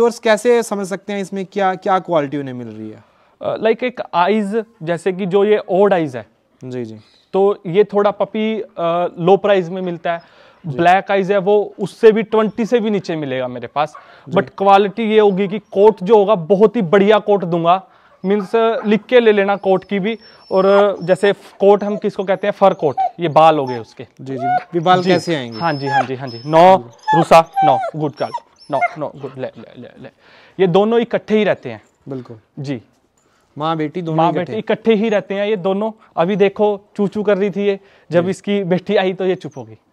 viewers कैसे समझ सकते हैं इसमें क्या क्या क्वालिटी उन्हें मिल रही है लाइक एक आइज जैसे कि जो ये ओल्ड आइज है जी जी तो ये थोड़ा पपी लो प्राइस में मिलता है ब्लैक आइज है वो उससे भी ट्वेंटी से भी नीचे मिलेगा मेरे पास बट क्वालिटी ये होगी कि कोट जो होगा बहुत ही बढ़िया कोट दूंगा मीन्स लिख के ले लेना कोट की भी और जैसे कोट हम किसको कहते हैं फर कोट ये बाल हो गए उसके जी जी बाल जी, कैसे आएंगे हाँ जी हाँ जी हाँ जी नौ रूसा नौ good card no no good ले ले ले ले ये दोनों इकट्ठे ही रहते हैं बिल्कुल जी माँ बेटी दोनों माँ बेटी इकट्ठे ही रहते हैं ये दोनों अभी देखो चू चू कर रही थी ये जब इसकी बेटी आई तो ये चुप हो गई